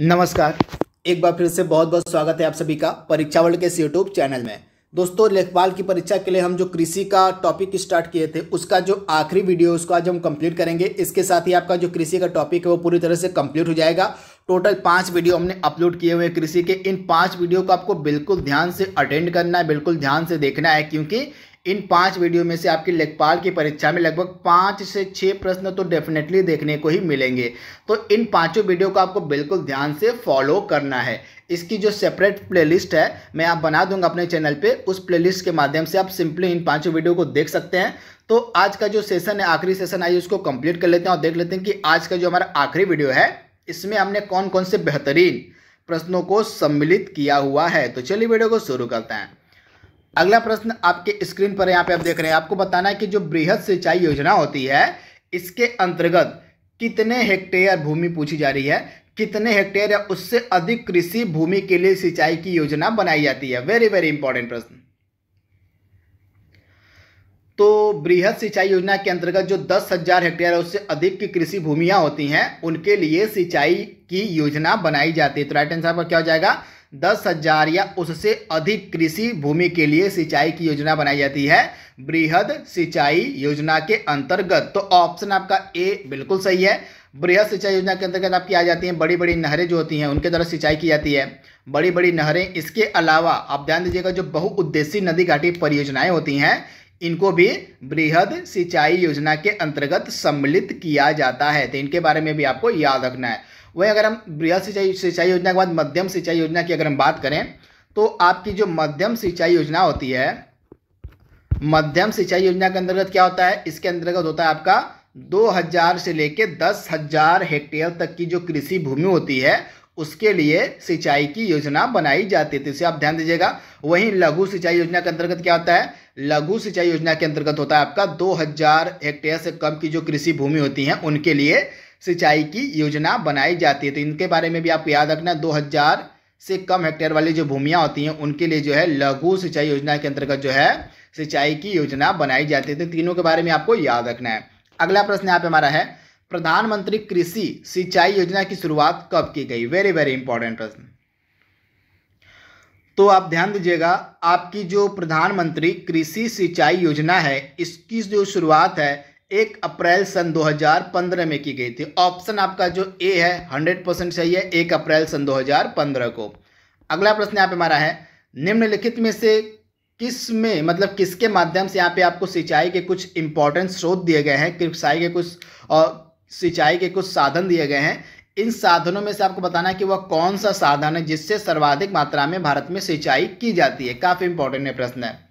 नमस्कार एक बार फिर से बहुत बहुत स्वागत है आप सभी का परीक्षा वर्ल्ड के इस यूट्यूब चैनल में दोस्तों लेखपाल की परीक्षा के लिए हम जो कृषि का टॉपिक स्टार्ट किए थे उसका जो आखिरी वीडियो है उसको आज हम कंप्लीट करेंगे इसके साथ ही आपका जो कृषि का टॉपिक है वो पूरी तरह से कंप्लीट हो जाएगा टोटल पांच वीडियो हमने अपलोड किए हुए कृषि के इन पांच वीडियो को आपको बिल्कुल ध्यान से अटेंड करना है बिल्कुल ध्यान से देखना है क्योंकि इन पांच वीडियो में से आपकी लेखपाल की परीक्षा में लगभग पांच से छह प्रश्न तो डेफिनेटली देखने को ही मिलेंगे तो इन पांचों वीडियो को आपको बिल्कुल ध्यान से फॉलो करना है इसकी जो सेपरेट प्लेलिस्ट है मैं आप बना दूंगा अपने चैनल पे उस प्लेलिस्ट के माध्यम से आप सिंपली इन पांचों वीडियो को देख सकते हैं तो आज का जो सेशन है आखिरी सेशन आई उसको कंप्लीट कर लेते हैं और देख लेते हैं कि आज का जो हमारा आखिरी वीडियो है इसमें हमने कौन कौन से बेहतरीन प्रश्नों को सम्मिलित किया हुआ है तो चलिए वीडियो को शुरू करते हैं अगला प्रश्न आपके स्क्रीन पर यहाँ पे आप देख रहे हैं आपको बताना है कि जो बृहद सिंचाई योजना होती है इसके अंतर्गत कितने हेक्टेयर भूमि पूछी जा रही है कितने हेक्टेयर या उससे अधिक कृषि भूमि के लिए सिंचाई की योजना बनाई जाती है वेरी वेरी इंपॉर्टेंट प्रश्न तो बृहद सिंचाई योजना के अंतर्गत जो दस हजार हेक्टेयर उससे अधिक की कृषि भूमियां होती हैं उनके लिए सिंचाई की योजना बनाई जाती है तो राइट आंसर पर क्या हो जाएगा दस हजार या उससे अधिक कृषि भूमि के लिए सिंचाई की योजना बनाई जाती है बृहद सिंचाई योजना के अंतर्गत तो ऑप्शन आपका ए बिल्कुल सही है बृहद सिंचाई योजना के अंतर्गत आपकी आ जाती हैं बड़ी बड़ी नहरें जो होती हैं उनके द्वारा सिंचाई की जाती है बड़ी बड़ी नहरें इसके अलावा आप ध्यान दीजिएगा जो बहुउद्देशीय नदी घाटी परियोजनाएं होती हैं इनको भी बृहद सिंचाई योजना के अंतर्गत सम्मिलित किया जाता है तो इनके बारे में भी आपको याद रखना है वहीं अगर हम बृहद सिंचाई सिंचाई योजना के बाद मध्यम सिंचाई योजना की अगर हम बात करें तो आपकी जो मध्यम सिंचाई योजना होती है मध्यम सिंचाई योजना के अंतर्गत क्या होता है इसके अंतर्गत होता है आपका 2000 से लेकर दस हजार हेक्टेयर तक की जो कृषि भूमि होती है उसके लिए सिंचाई की योजना बनाई जाती है तो इसे आप ध्यान दीजिएगा वहीं लघु सिंचाई योजना के अंतर्गत क्या होता है लघु सिंचाई योजना के अंतर्गत होता है आपका 2000 हेक्टेयर से कम की जो कृषि भूमि होती है उनके लिए सिंचाई की योजना बनाई जाती है तो इनके बारे में भी आपको याद रखना दो हज़ार से कम हेक्टेयर वाली जो भूमिया होती हैं उनके लिए जो है लघु सिंचाई योजना के अंतर्गत जो है सिंचाई की योजना बनाई जाती है तो तीनों के बारे में आपको याद रखना है अगला प्रश्न यहाँ पे हमारा है प्रधानमंत्री कृषि सिंचाई योजना की शुरुआत कब की गई वेरी वेरी इंपॉर्टेंट प्रश्न तो आप ध्यान दीजिएगा आपकी जो प्रधानमंत्री कृषि सिंचाई योजना है इसकी जो शुरुआत है एक अप्रैल सन 2015 में की गई थी ऑप्शन आपका जो ए है 100 परसेंट सही है एक अप्रैल सन 2015 को अगला प्रश्न यहाँ पे हमारा है निम्नलिखित में से किस में मतलब किसके माध्यम से यहाँ पे आपको सिंचाई के कुछ इंपॉर्टेंट स्रोत दिए गए हैं सिंचाई के कुछ और सिंचाई के कुछ साधन दिए गए हैं इन साधनों में से आपको बताना है कि वह कौन सा साधन है जिससे सर्वाधिक मात्रा में भारत में सिंचाई की जाती है काफ़ी इंपॉर्टेंट प्रश्न है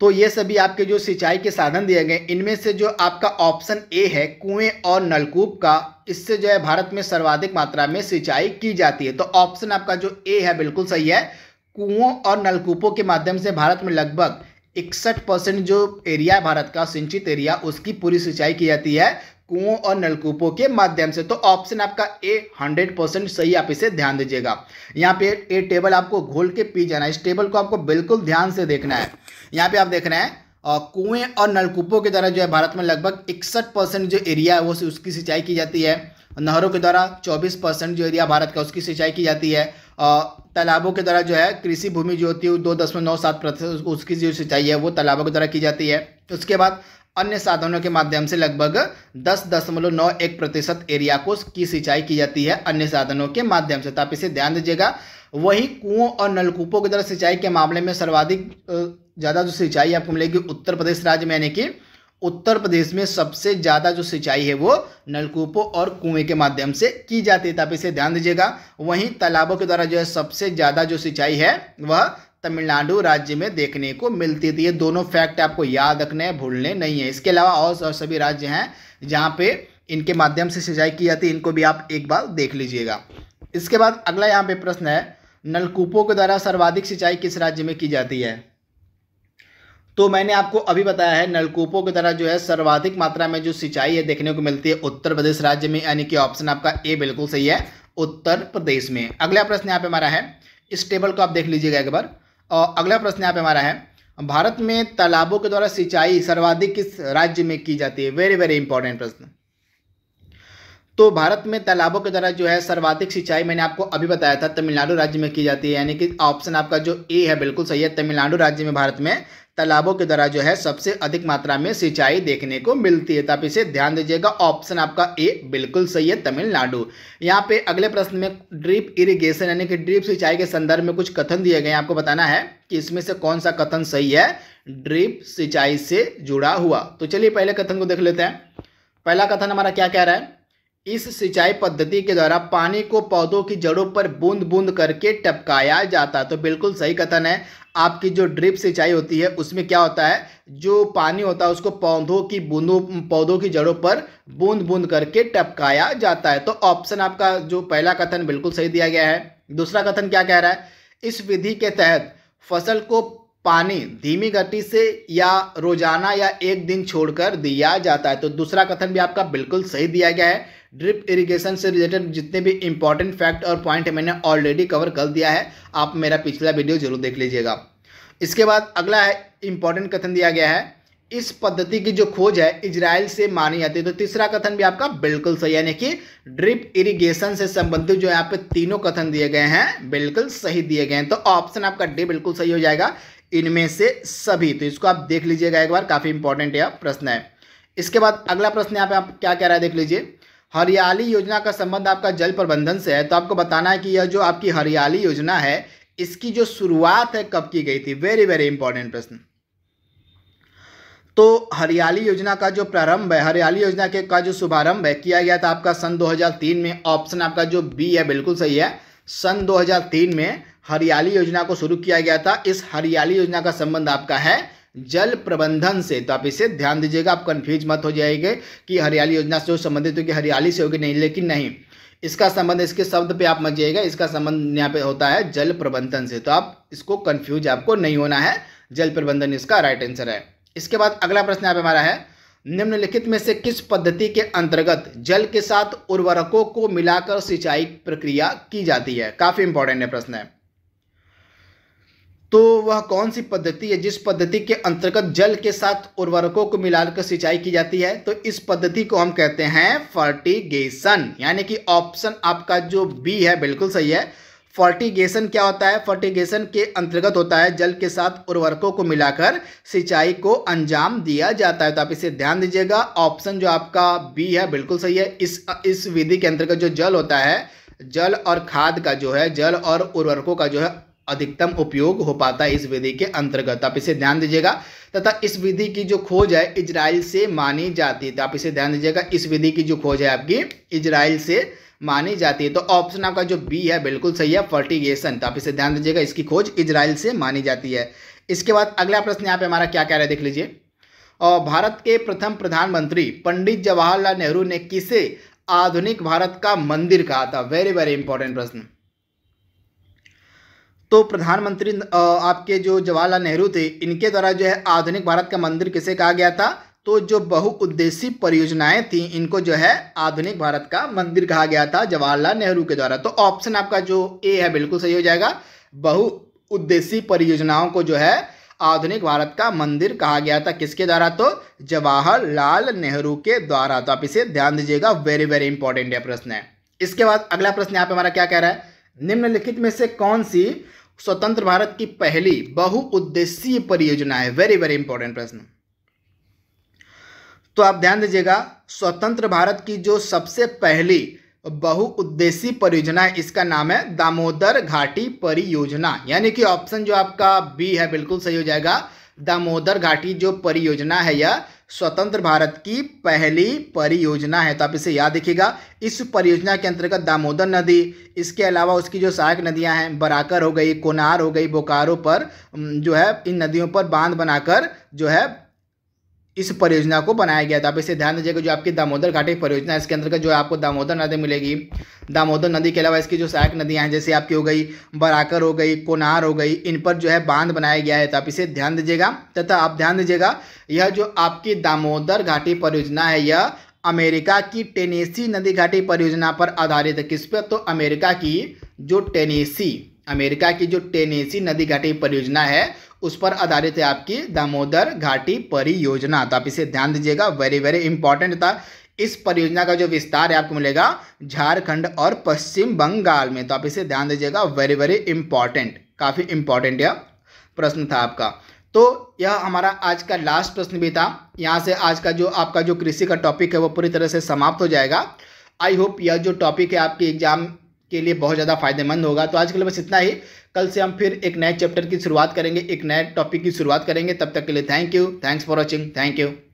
तो ये सभी आपके जो सिंचाई के साधन दिए गए इनमें से जो आपका ऑप्शन ए है कुएं और नलकूप का इससे जो है भारत में सर्वाधिक मात्रा में सिंचाई की जाती है तो ऑप्शन आपका जो ए है बिल्कुल सही है कुओं और नलकूपों के माध्यम से भारत में लगभग इकसठ परसेंट जो एरिया है भारत का सिंचित एरिया उसकी पूरी सिंचाई की जाती है कुओं और नलकूपों के माध्यम से तो ऑप्शन आपका ए 100 परसेंट सही आप इसे ध्यान दीजिएगा यहाँ पे ए टेबल आपको घोल के पी जाना है इस टेबल को आपको बिल्कुल ध्यान से देखना है यहाँ पे आप देख रहे हैं और कुएं और नलकूपों के द्वारा जो है भारत में लगभग इकसठ परसेंट जो एरिया है वो उसकी सिंचाई की जाती है नहरों के द्वारा चौबीस परसेंट जो एरिया भारत का उसकी सिंचाई की जाती है और तालाबों के द्वारा जो है कृषि भूमि जो होती है दो दशमलव नौ सात प्रतिशत उसकी जो सिंचाई है वो तालाबों के द्वारा की जाती है उसके बाद अन्य साधनों के माध्यम से लगभग दस दशमलव नौ एक प्रतिशत एरिया को की सिंचाई की जाती है अन्य साधनों के माध्यम से तो आप इसे ध्यान दीजिएगा वहीं कुओं और नलकूपों की तरह सिंचाई के मामले में सर्वाधिक ज़्यादा जो सिंचाई आपको मिलेगी उत्तर प्रदेश राज्य में यानी कि उत्तर प्रदेश में सबसे ज़्यादा जो सिंचाई है वो नलकूपों और कुएं के माध्यम से की जाती है तो आप इसे ध्यान दीजिएगा वहीं तालाबों के द्वारा जो है सबसे ज़्यादा जो सिंचाई है वह तमिलनाडु राज्य में देखने को मिलती थी ये दोनों फैक्ट आपको याद रखने भूलने नहीं है इसके अलावा और, और सभी राज्य हैं जहाँ पे इनके माध्यम से सिंचाई की जाती है इनको भी आप एक बार देख लीजिएगा इसके बाद अगला यहाँ पे प्रश्न है नलकूपों के द्वारा सर्वाधिक सिंचाई किस राज्य में की जाती है तो मैंने आपको अभी बताया है नलकूपों के द्वारा जो है सर्वाधिक मात्रा में जो सिंचाई है देखने को मिलती है उत्तर प्रदेश राज्य में यानी कि ऑप्शन आपका ए बिल्कुल सही है उत्तर प्रदेश में अगला प्रश्न यहाँ पे हमारा है इस टेबल को आप देख लीजिएगा एक बार अगला प्रश्न यहाँ पे हमारा है भारत में तालाबों के द्वारा सिंचाई सर्वाधिक किस राज्य में की जाती है वेरी वेरी इंपॉर्टेंट प्रश्न तो भारत में तालाबों के द्वारा जो है सर्वाधिक सिंचाई मैंने आपको अभी बताया था तमिलनाडु राज्य में की जाती है यानी कि ऑप्शन आपका जो ए है बिल्कुल सही है तमिलनाडु राज्य में भारत में तालाबों के द्वारा जो है सबसे अधिक मात्रा में सिंचाई देखने को मिलती है तो आप इसे ध्यान दीजिएगा ऑप्शन आपका ए बिल्कुल सही है तमिलनाडु यहाँ पे अगले प्रश्न में ड्रिप इरिगेशन यानी कि ड्रिप सिंचाई के संदर्भ में कुछ कथन दिए गए हैं आपको बताना है कि इसमें से कौन सा कथन सही है ड्रिप सिंचाई से जुड़ा हुआ तो चलिए पहले कथन को देख लेते हैं पहला कथन हमारा क्या कह रहा है इस सिंचाई पद्धति के द्वारा पानी को पौधों की जड़ों पर बूंद बूंद करके टपकाया जाता तो बिल्कुल सही कथन है आपकी जो ड्रिप सिंचाई होती है उसमें क्या होता है जो पानी होता है उसको पौधों की बूंदों पौधों की जड़ों पर बूंद बूंद करके टपकाया जाता है तो ऑप्शन आपका जो पहला कथन बिल्कुल सही दिया गया है दूसरा कथन क्या कह रहा है इस विधि के तहत फसल को पानी धीमी गति से या रोजाना या एक दिन छोड़कर दिया जाता है तो दूसरा कथन भी आपका बिल्कुल सही दिया गया है ड्रिप इरिगेशन से रिलेटेड जितने भी इंपॉर्टेंट फैक्ट और पॉइंट मैंने ऑलरेडी कवर कर दिया है आप मेरा पिछला वीडियो जरूर देख लीजिएगा इसके बाद अगला है इंपॉर्टेंट कथन दिया गया है इस पद्धति की जो खोज है इजराइल से मानी जाती है तो तीसरा कथन भी आपका बिल्कुल सही यानी कि ड्रिप इरिगेशन से संबंधित जो यहाँ पे तीनों कथन दिए गए हैं बिल्कुल सही दिए गए हैं तो ऑप्शन आपका डी बिल्कुल सही हो जाएगा इनमें से सभी तो इसको आप देख लीजिएगा एक बार काफी इंपॉर्टेंट यह प्रश्न है इसके बाद अगला प्रश्न यहाँ पे आप क्या कह रहा है देख लीजिए हरियाली योजना का संबंध आपका जल प्रबंधन से है तो आपको बताना है कि यह जो आपकी हरियाली योजना है इसकी जो शुरुआत है कब की गई थी वेरी वेरी इंपॉर्टेंट प्रश्न तो हरियाली योजना का जो प्रारंभ है हरियाली योजना के का जो शुभारंभ है किया गया था आपका सन 2003 में ऑप्शन आपका जो बी है बिल्कुल सही है सन 2003 में हरियाली योजना को शुरू किया गया था इस हरियाली योजना का संबंध आपका है जल प्रबंधन से तो आप इसे ध्यान दीजिएगा आप कंफ्यूज मत हो जाएंगे कि हरियाली योजना से संबंधित होगी हरियाली से होगी नहीं लेकिन नहीं इसका संबंध इसके शब्द पे आप मत जाइएगा इसका संबंध यहाँ पे होता है जल प्रबंधन से तो आप इसको कंफ्यूज आपको नहीं होना है जल प्रबंधन इसका राइट आंसर है इसके बाद अगला प्रश्न यहाँ पे हमारा है निम्नलिखित में से किस पद्धति के अंतर्गत जल के साथ उर्वरकों को मिलाकर सिंचाई प्रक्रिया की जाती है काफी इंपॉर्टेंट है प्रश्न है तो वह कौन सी पद्धति है जिस पद्धति के अंतर्गत जल के साथ उर्वरकों को मिलाकर सिंचाई की जाती है तो इस पद्धति को हम कहते हैं फर्टिगेशन यानी कि ऑप्शन आपका जो बी है बिल्कुल सही है फर्टिगेशन क्या होता है फर्टिगेशन के अंतर्गत होता है जल के साथ उर्वरकों को मिलाकर सिंचाई को अंजाम दिया जाता है तो आप इसे ध्यान दीजिएगा ऑप्शन जो आपका बी है बिल्कुल सही है इस इस विधि के अंतर्गत जो जल होता है जल और खाद का जो है जल और उर्वरकों का जो है अधिकतम उपयोग हो पाता है इस विधि के अंतर्गत आप इसे ध्यान दीजिएगा तथा इस विधि की जो खोज है इजराइल से मानी जाती है तो आप इसे ध्यान दीजिएगा इस विधि की जो खोज है आपकी इजराइल से मानी जाती है तो ऑप्शन आपका जो बी है बिल्कुल सही है फर्टिगेशन तो आप इसे ध्यान दीजिएगा इसकी खोज इजराइल से मानी जाती है इसके बाद अगला प्रश्न यहाँ पे हमारा क्या कह रहा है देख लीजिए और भारत के प्रथम प्रधानमंत्री पंडित जवाहरलाल नेहरू ने किसे आधुनिक भारत का मंदिर कहा था वेरी वेरी इंपॉर्टेंट प्रश्न तो प्रधानमंत्री आपके जो जवाहरलाल नेहरू थे इनके द्वारा जो है आधुनिक भारत का मंदिर किसे कहा गया था तो जो बहुउद्देशी परियोजनाएं थी इनको जो है आधुनिक भारत का मंदिर कहा गया था जवाहरलाल नेहरू के द्वारा तो ऑप्शन आपका जो ए है बिल्कुल सही हो जाएगा बहुउद्देशी परियोजनाओं को जो है आधुनिक भारत का मंदिर कहा गया था किसके द्वारा तो जवाहरलाल नेहरू के द्वारा तो आप इसे ध्यान दीजिएगा वेरी वेरी इंपॉर्टेंट यह प्रश्न है इसके बाद अगला प्रश्न यहाँ पे हमारा क्या कह रहा है निम्नलिखित में से कौन सी स्वतंत्र भारत की पहली बहुउद्देशीय परियोजना है वेरी वेरी इंपॉर्टेंट प्रश्न तो आप ध्यान दीजिएगा स्वतंत्र भारत की जो सबसे पहली बहुउद्देशीय परियोजना है इसका नाम है दामोदर घाटी परियोजना यानी कि ऑप्शन जो आपका बी है बिल्कुल सही हो जाएगा दामोदर घाटी जो परियोजना है यह स्वतंत्र भारत की पहली परियोजना है तो आप इसे याद रखिएगा इस परियोजना के अंतर्गत दामोदर नदी इसके अलावा उसकी जो सहायक नदियां हैं बराकर हो गई कोनार हो गई बोकारो पर जो है इन नदियों पर बांध बनाकर जो है इस परियोजना को बनाया गया था आप इसे ध्यान दीजिएगा जो आपकी दामोदर घाटी परियोजना है इसके अंतर्गत जो आपको दामोदर नदी मिलेगी दामोदर नदी के अलावा इसकी जो सहायक नदियां हैं जैसे आपकी हो गई बराकर हो गई कोनार हो गई इन पर जो है बांध बनाया गया है तो आप इसे ध्यान दीजिएगा तथा आप ध्यान दीजिएगा यह जो आपकी दामोदर घाटी परियोजना है यह अमेरिका की टेनेसी नदी घाटी परियोजना पर आधारित है किस पर तो अमेरिका की जो टेनेसी अमेरिका की जो टेनेसी नदी घाटी परियोजना है उस पर आधारित है आपकी दामोदर घाटी परियोजना तो आप इसे ध्यान दीजिएगा वेरी वेरी इंपॉर्टेंट था इस परियोजना का जो विस्तार है आपको मिलेगा झारखंड और पश्चिम बंगाल में तो आप इसे ध्यान दीजिएगा वेरी वेरी इंपॉर्टेंट काफ़ी इंपॉर्टेंट यह प्रश्न था आपका तो यह हमारा आज का लास्ट प्रश्न भी था यहाँ से आज का जो आपका जो कृषि का टॉपिक है वो पूरी तरह से समाप्त हो जाएगा आई होप यह जो टॉपिक है आपके एग्जाम के लिए बहुत ज़्यादा फायदेमंद होगा तो आज के लिए बस इतना ही कल से हम फिर एक नए चैप्टर की शुरुआत करेंगे एक नए टॉपिक की शुरुआत करेंगे तब तक के लिए thank you thanks for watching thank you